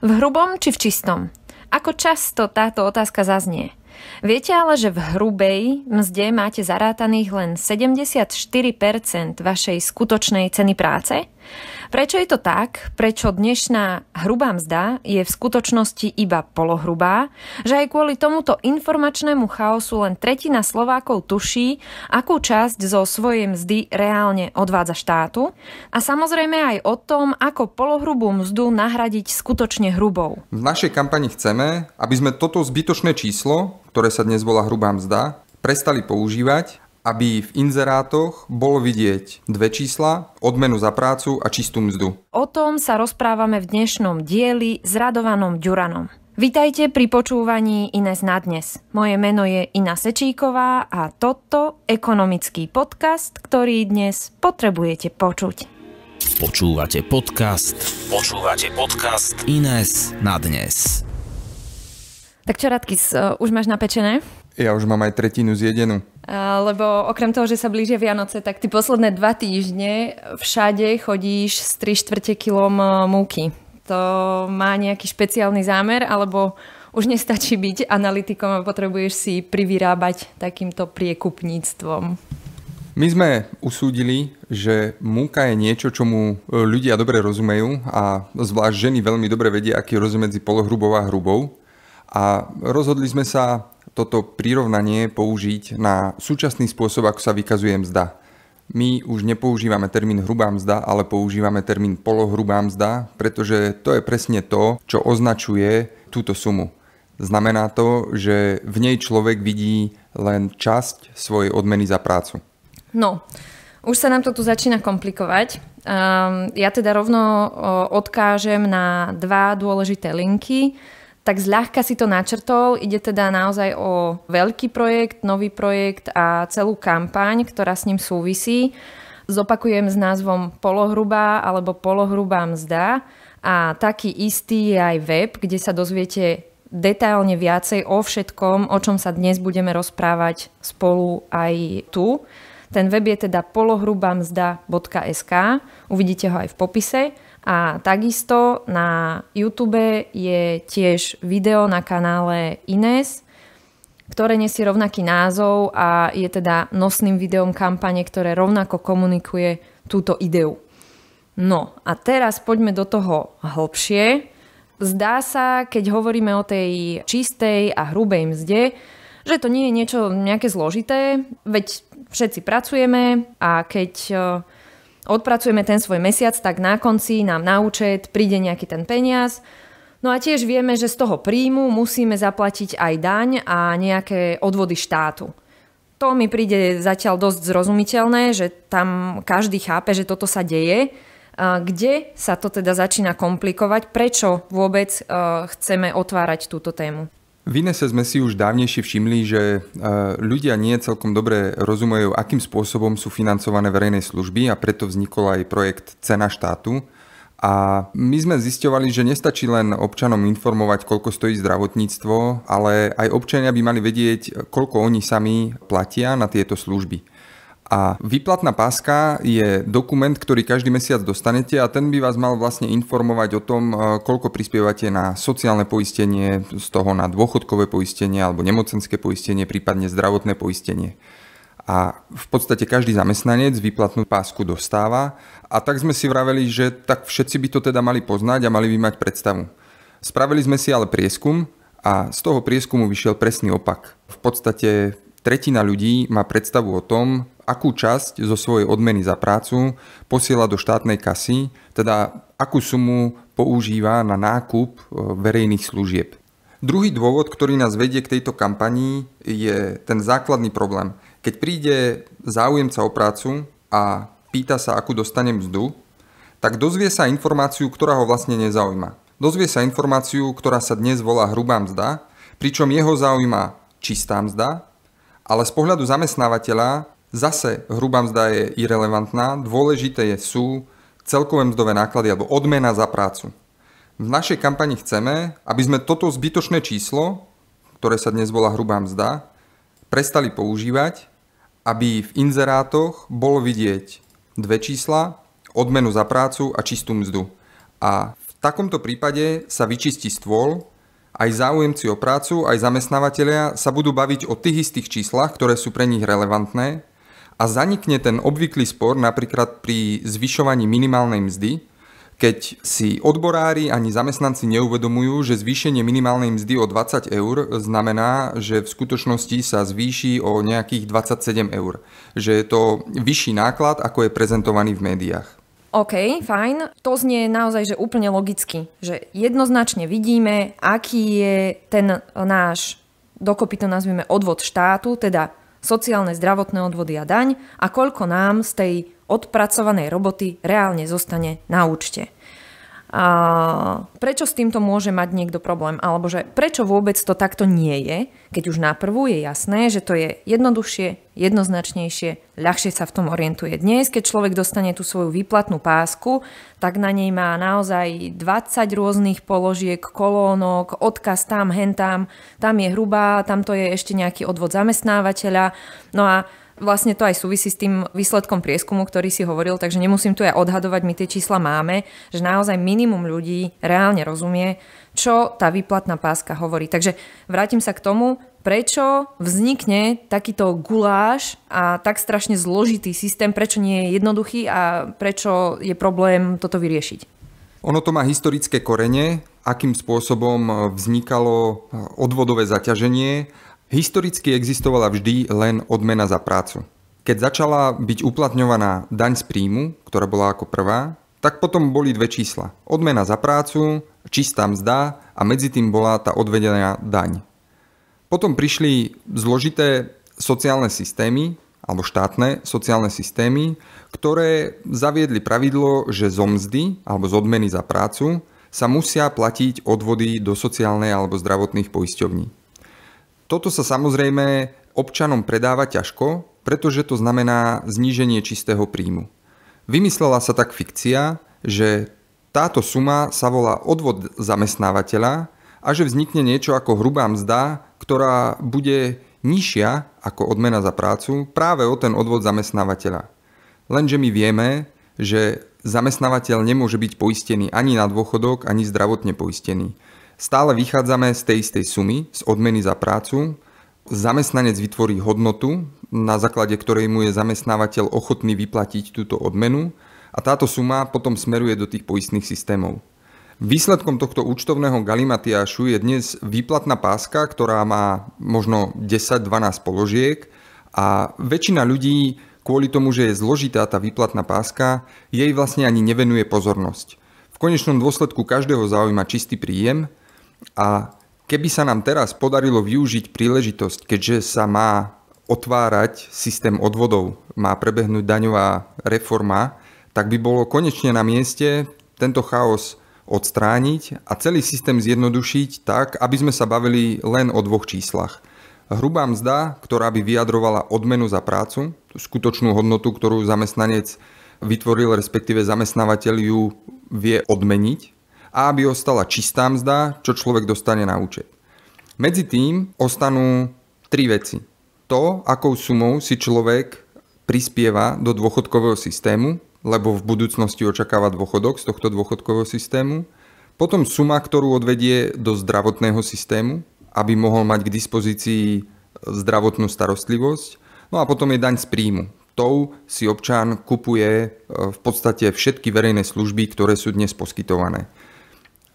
V hrubom či v čistom? Ako často táto otázka zaznie? Viete ale, že v hrubej mzde máte zarátaných len 74% vašej skutočnej ceny práce? Prečo je to tak? Prečo dnešná hrubá mzda je v skutočnosti iba polohrubá? Že aj kvôli tomuto informačnému chaosu len tretina Slovákov tuší, akú časť zo svojej mzdy reálne odvádza štátu? A samozrejme aj o tom, ako polohrubú mzdu nahradiť skutočne hrubou. V našej kampani chceme, aby sme toto zbytočné číslo, ktoré sa dnes volá hrubá mzda, prestali používať aby v inzerátoch bolo vidieť dve čísla, odmenu za prácu a čistú mzdu. O tom sa rozprávame v dnešnom dieli s Radovanom Ďuranom. Vítajte pri počúvaní Ines na dnes. Moje meno je Ina Sečíková a toto ekonomický podcast, ktorý dnes potrebujete počuť. Počúvate podcast. Počúvate podcast Ines na dnes. Tak čo, Radkis, už máš napečené? Ja už mám aj tretinu zjedenú. lebo okrem toho, že sa blížia Vianoce, tak ty posledné dva týždne všade chodíš s 3 štvrte kilom e, múky. To má nejaký špeciálny zámer, alebo už nestačí byť analytikom a potrebuješ si privyrábať takýmto priekupníctvom? My sme usúdili, že múka je niečo, čomu e, ľudia dobre rozumejú a zvlášť ženy veľmi dobre vedia, aký je rozdiel medzi polohrubou a hrubou. A rozhodli sme sa toto prirovnanie použiť na súčasný spôsob, ako sa vykazuje mzda. My už nepoužívame termín hrubá mzda, ale používame termín polohrubá mzda, pretože to je presne to, čo označuje túto sumu. Znamená to, že v nej človek vidí len časť svojej odmeny za prácu. No, už sa nám to tu začína komplikovať. Ehm, ja teda rovno odkážem na dva dôležité linky tak zľahka si to načrtol. Ide teda naozaj o veľký projekt, nový projekt a celú kampaň, ktorá s ním súvisí. Zopakujem s názvom Polohrubá alebo Polohrubá mzda a taký istý je aj web, kde sa dozviete detailne viacej o všetkom, o čom sa dnes budeme rozprávať spolu aj tu. Ten web je teda polohrubamzda.sk, uvidíte ho aj v popise. A takisto na YouTube je tiež video na kanále Ines, ktoré nesie rovnaký názov a je teda nosným videom kampane, ktoré rovnako komunikuje túto ideu. No a teraz poďme do toho hlbšie. Zdá sa, keď hovoríme o tej čistej a hrubej mzde, že to nie je niečo nejaké zložité, veď všetci pracujeme a keď e, odpracujeme ten svoj mesiac, tak na konci nám na účet príde nejaký ten peniaz. No a tiež vieme, že z toho príjmu musíme zaplatiť aj daň a nejaké odvody štátu. To mi príde zatiaľ dosť zrozumiteľné, že tam každý chápe, že toto sa deje, e, kde sa to teda začína komplikovať, prečo vôbec e, chceme otvárať túto tému. V Inese sme si už dávnejšie všimli, že e, ľudia nie celkom dobre rozumejú, akým spôsobom sú financované verejné služby a preto vznikol aj projekt Cena štátu. A my sme zisťovali, že nestačí len občanom informovať, koľko stojí zdravotníctvo, ale aj občania by mali vedieť, koľko oni sami platia na tieto služby. A výplatná páska je dokument, ktorý každý mesiac dostanete a ten by vás mal vlastne informovať o tom, eh, koľko prispievate na sociálne poistenie, z toho na dôchodkové poistenie alebo nemocenské poistenie, prípadne zdravotné poistenie. A v podstate každý zamestnanec výplatnú pásku dostáva a tak sme si vraveli, že tak všetci by to teda mali poznať a mali by mať predstavu. Spravili sme si ale prieskum a z toho prieskumu vyšiel presný opak. V podstate tretina ľudí má predstavu o tom, akú časť zo svojej odmeny za prácu posiela do štátnej kasy, teda akú sumu používa na nákup e, verejných služieb. Druhý dôvod, ktorý nás vedie k tejto kampanii, je ten základný problém. Keď príde záujemca o prácu a pýta sa, akú dostane mzdu, tak dozvie sa informáciu, ktorá ho vlastne nezaujíma. Dozvie sa informáciu, ktorá sa dnes volá hrubá mzda, pričom jeho zaujíma čistá mzda, ale z pohľadu zamestnávateľa Zase hrubá mzda je irrelevantná, dôležité je sú celkové mzdové náklady alebo odmena za prácu. V našej kampani chceme, aby sme toto zbytočné číslo, ktoré sa dnes volá hrubá mzda, prestali používať, aby v inzerátoch bolo vidieť dve čísla, odmenu za prácu a čistú mzdu. A v takomto prípade sa vyčistí stôl, aj záujemci o prácu, aj zamestnávateľia sa budú baviť o tých istých číslach, ktoré sú pre nich relevantné, a zanikne ten obvyklý spor napríklad pri zvyšovaní minimálnej mzdy, keď si odborári ani zamestnanci neuvedomujú, že zvýšenie minimálnej mzdy o 20 eur znamená, že v skutočnosti sa zvýši o nejakých 27 eur. Že je to vyšší náklad, ako je prezentovaný v médiách. OK, fajn. To znie naozaj, že úplne logicky. Že jednoznačne vidíme, aký je ten náš, dokopy to nazvime, odvod štátu, teda sociálne zdravotné odvody a daň a koľko nám z tej odpracovanej roboty reálne zostane na účte a prečo s týmto môže mať niekto problém, alebo že prečo vôbec to takto nie je, keď už na prvú je jasné, že to je jednoduchšie, jednoznačnejšie, ľahšie sa v tom orientuje. Dnes, keď človek dostane tú svoju výplatnú pásku, tak na nej má naozaj 20 rôznych položiek, kolónok, odkaz tam, hen tam, tam je hrubá, tamto je ešte nejaký odvod zamestnávateľa. No a Vlastne to aj súvisí s tým výsledkom prieskumu, ktorý si hovoril, takže nemusím tu ja odhadovať, my tie čísla máme, že naozaj minimum ľudí reálne rozumie, čo tá výplatná páska hovorí. Takže vrátim sa k tomu, prečo vznikne takýto guláš a tak strašne zložitý systém, prečo nie je jednoduchý a prečo je problém toto vyriešiť. Ono to má historické korene, akým spôsobom vznikalo odvodové zaťaženie Historicky existovala vždy len odmena za prácu. Keď začala byť uplatňovaná daň z príjmu, ktorá bola ako prvá, tak potom boli dve čísla. Odmena za prácu, čistá mzda a medzi tým bola tá odvedená daň. Potom prišli zložité sociálne systémy, alebo štátne sociálne systémy, ktoré zaviedli pravidlo, že zo mzdy alebo z odmeny za prácu sa musia platiť odvody do sociálnej alebo zdravotných poisťovní. Toto sa samozrejme občanom predáva ťažko, pretože to znamená zníženie čistého príjmu. Vymyslela sa tak fikcia, že táto suma sa volá odvod zamestnávateľa a že vznikne niečo ako hrubá mzda, ktorá bude nižšia ako odmena za prácu práve o ten odvod zamestnávateľa. Lenže my vieme, že zamestnávateľ nemôže byť poistený ani na dôchodok, ani zdravotne poistený stále vychádzame z tej istej sumy, z odmeny za prácu. Zamestnanec vytvorí hodnotu, na základe ktorej mu je zamestnávateľ ochotný vyplatiť túto odmenu a táto suma potom smeruje do tých poistných systémov. Výsledkom tohto účtovného galimatiašu je dnes výplatná páska, ktorá má možno 10-12 položiek a väčšina ľudí kvôli tomu, že je zložitá tá výplatná páska, jej vlastne ani nevenuje pozornosť. V konečnom dôsledku každého zaujíma čistý príjem a keby sa nám teraz podarilo využiť príležitosť, keďže sa má otvárať systém odvodov, má prebehnúť daňová reforma, tak by bolo konečne na mieste tento chaos odstrániť a celý systém zjednodušiť tak, aby sme sa bavili len o dvoch číslach. Hrubá mzda, ktorá by vyjadrovala odmenu za prácu, skutočnú hodnotu, ktorú zamestnanec vytvoril, respektíve zamestnávateľ ju vie odmeniť a aby ostala čistá mzda, čo človek dostane na účet. Medzi tým ostanú tri veci. To, akou sumou si človek prispieva do dôchodkového systému, lebo v budúcnosti očakáva dôchodok z tohto dôchodkového systému, potom suma, ktorú odvedie do zdravotného systému, aby mohol mať k dispozícii zdravotnú starostlivosť. No a potom je daň z príjmu. Tou si občan kupuje e, v podstate všetky verejné služby, ktoré sú dnes poskytované.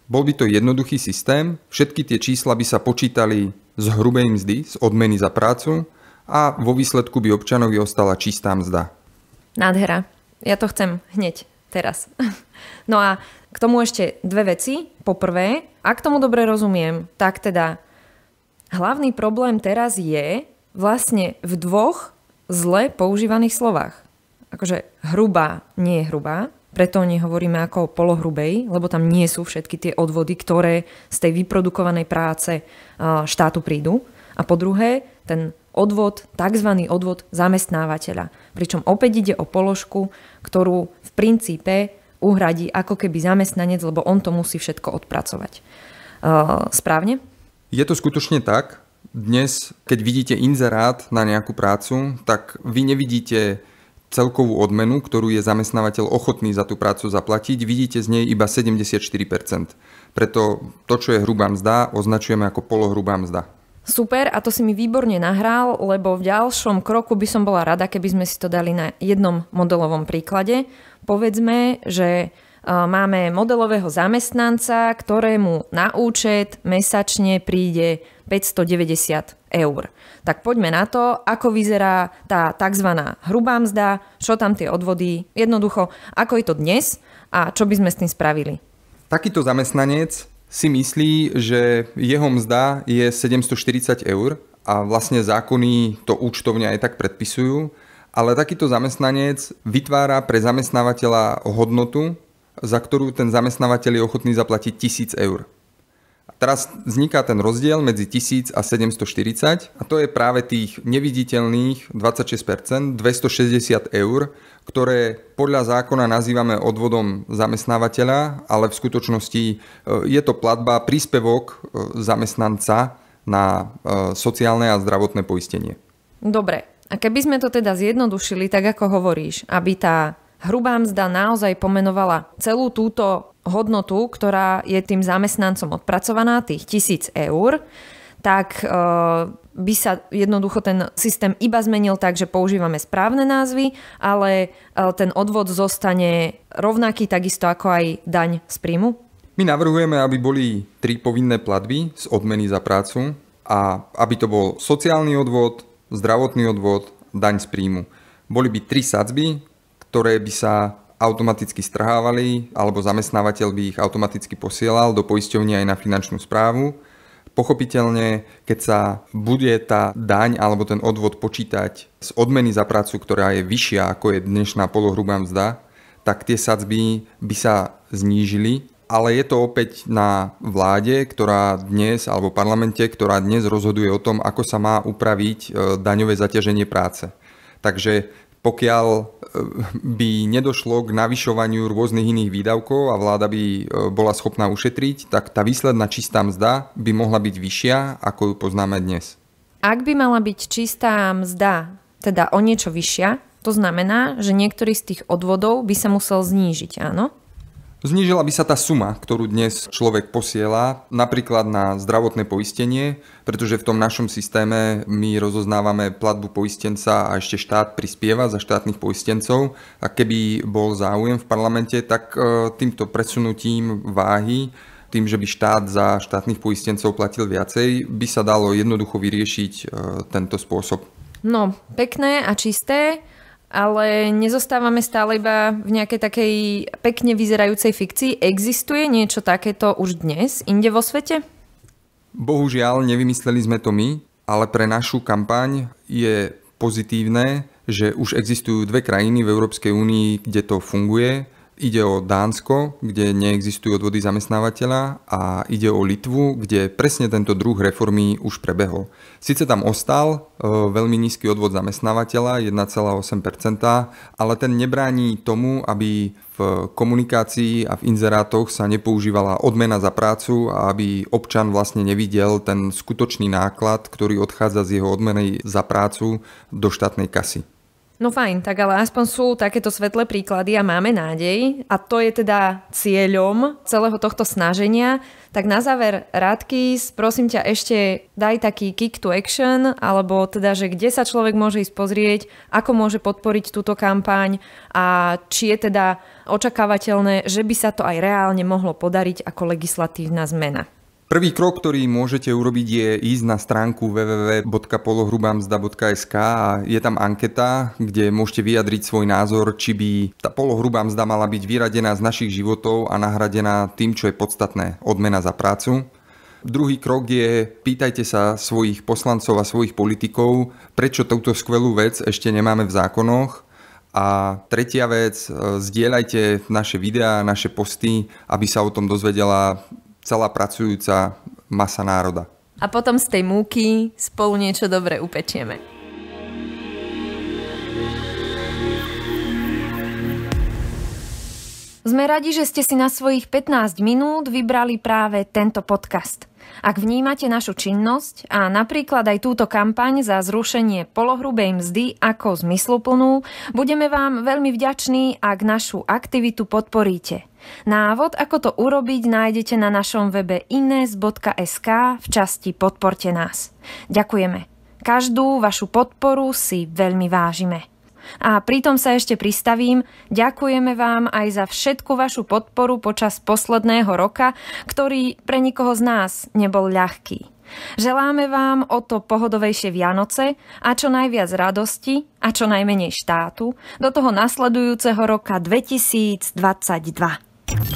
Bol by to jednoduchý systém, všetky tie čísla by sa počítali z hrubej mzdy, z odmeny za prácu a vo výsledku by občanovi ostala čistá mzda. Nádhera. Ja to chcem hneď, teraz. No a k tomu ešte dve veci. Poprvé, ak tomu dobre rozumiem, tak teda hlavný problém teraz je vlastne v dvoch zle používaných slovách. Akože hrubá nie je hrubá, preto o nej hovoríme ako o polohrubej, lebo tam nie sú všetky tie odvody, ktoré z tej vyprodukovanej práce e, štátu prídu. A po druhé, ten odvod, tzv. odvod zamestnávateľa. Pričom opäť ide o položku, ktorú v princípe uhradí ako keby zamestnanec, lebo on to musí všetko odpracovať. E, správne? Je to skutočne tak. Dnes, keď vidíte inzerát na nejakú prácu, tak vy nevidíte celkovú odmenu, ktorú je zamestnávateľ ochotný za tú prácu zaplatiť, vidíte z nej iba 74%. Preto to, čo je hrubá mzda, označujeme ako polohrubá mzda. Super, a to si mi výborne nahral, lebo v ďalšom kroku by som bola rada, keby sme si to dali na jednom modelovom príklade. Povedzme, že e, máme modelového zamestnanca, ktorému na účet mesačne príde 590 eur. Tak poďme na to, ako vyzerá tá tzv. hrubá mzda, čo tam tie odvody, jednoducho, ako je to dnes a čo by sme s tým spravili. Takýto zamestnanec si myslí, že jeho mzda je 740 eur a vlastne zákony to účtovne aj tak predpisujú, ale takýto zamestnanec vytvára pre zamestnávateľa hodnotu, za ktorú ten zamestnávateľ je ochotný zaplatiť 1000 eur. A teraz vzniká ten rozdiel medzi 1000 a 740 a to je práve tých neviditeľných 26%, 260 eur, ktoré podľa zákona nazývame odvodom zamestnávateľa, ale v skutočnosti e, je to platba, príspevok e, zamestnanca na e, sociálne a zdravotné poistenie. Dobre, a keby sme to teda zjednodušili, tak ako hovoríš, aby tá hrubá mzda naozaj pomenovala celú túto hodnotu, ktorá je tým zamestnancom odpracovaná, tých tisíc eur, tak e, by sa jednoducho ten systém iba zmenil tak, že používame správne názvy, ale e, ten odvod zostane rovnaký takisto ako aj daň z príjmu? My navrhujeme, aby boli tri povinné platby z odmeny za prácu a aby to bol sociálny odvod, zdravotný odvod, daň z príjmu. Boli by tri sadzby, ktoré by sa automaticky strhávali, alebo zamestnávateľ by ich automaticky posielal do poisťovne aj na finančnú správu. Pochopiteľne, keď sa bude tá daň alebo ten odvod počítať z odmeny za prácu, ktorá je vyššia ako je dnešná polohrubá mzda, tak tie sadzby by sa znížili, ale je to opäť na vláde, ktorá dnes, alebo parlamente, ktorá dnes rozhoduje o tom, ako sa má upraviť e, daňové zaťaženie práce. Takže pokiaľ e, by nedošlo k navyšovaniu rôznych iných výdavkov a vláda by e, bola schopná ušetriť, tak tá výsledná čistá mzda by mohla byť vyššia, ako ju poznáme dnes. Ak by mala byť čistá mzda, teda o niečo vyššia, to znamená, že niektorý z tých odvodov by sa musel znížiť, áno? Znižila by sa tá suma, ktorú dnes človek posiela, napríklad na zdravotné poistenie, pretože v tom našom systéme my rozoznávame platbu poistenca a ešte štát prispieva za štátnych poistencov a keby bol záujem v parlamente, tak e, týmto presunutím váhy tým, že by štát za štátnych poistencov platil viacej, by sa dalo jednoducho vyriešiť e, tento spôsob. No, pekné a čisté ale nezostávame stále iba v nejakej takej pekne vyzerajúcej fikcii. Existuje niečo takéto už dnes inde vo svete? Bohužiaľ, nevymysleli sme to my, ale pre našu kampaň je pozitívne, že už existujú dve krajiny v Európskej únii, kde to funguje Ide o Dánsko, kde neexistujú odvody zamestnávateľa a ide o Litvu, kde presne tento druh reformy už prebehol. Sice tam ostal e, veľmi nízky odvod zamestnávateľa, 1,8%, ale ten nebráni tomu, aby v komunikácii a v inzerátoch sa nepoužívala odmena za prácu a aby občan vlastne nevidel ten skutočný náklad, ktorý odchádza z jeho odmeny za prácu do štátnej kasy. No fajn, tak ale aspoň sú takéto svetlé príklady a máme nádej a to je teda cieľom celého tohto snaženia. Tak na záver, Radkis, prosím ťa ešte daj taký kick to action, alebo teda, že kde sa človek môže ísť pozrieť, ako môže podporiť túto kampaň a či je teda očakávateľné, že by sa to aj reálne mohlo podariť ako legislatívna zmena. Prvý krok, ktorý môžete urobiť, je ísť na stránku www.polohrubamzda.sk a je tam anketa, kde môžete vyjadriť svoj názor, či by tá polohrubá mzda mala byť vyradená z našich životov a nahradená tým, čo je podstatné, odmena za prácu. Druhý krok je, pýtajte sa svojich poslancov a svojich politikov, prečo túto skvelú vec ešte nemáme v zákonoch. A tretia vec, e, zdieľajte naše videá, naše posty, aby sa o tom dozvedela celá pracujúca masa národa. A potom z tej múky spolu niečo dobre upečieme. Sme radi, že ste si na svojich 15 minút vybrali práve tento podcast – ak vnímate našu činnosť a napríklad aj túto kampaň za zrušenie polohrubej mzdy ako zmysluplnú, budeme vám veľmi vďační, ak našu aktivitu podporíte. Návod, ako to urobiť, nájdete na našom webe ines.sk v časti Podporte nás. Ďakujeme. Každú vašu podporu si veľmi vážime. A pritom sa ešte pristavím, ďakujeme vám aj za všetku vašu podporu počas posledného roka, ktorý pre nikoho z nás nebol ľahký. Želáme vám o to pohodovejšie Vianoce a čo najviac radosti a čo najmenej štátu do toho nasledujúceho roka 2022.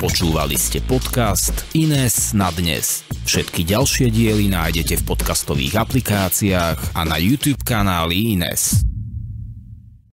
Počúvali ste podcast Ines na dnes. Všetky ďalšie diely nájdete v podcastových aplikáciách a na YouTube kanáli Ines.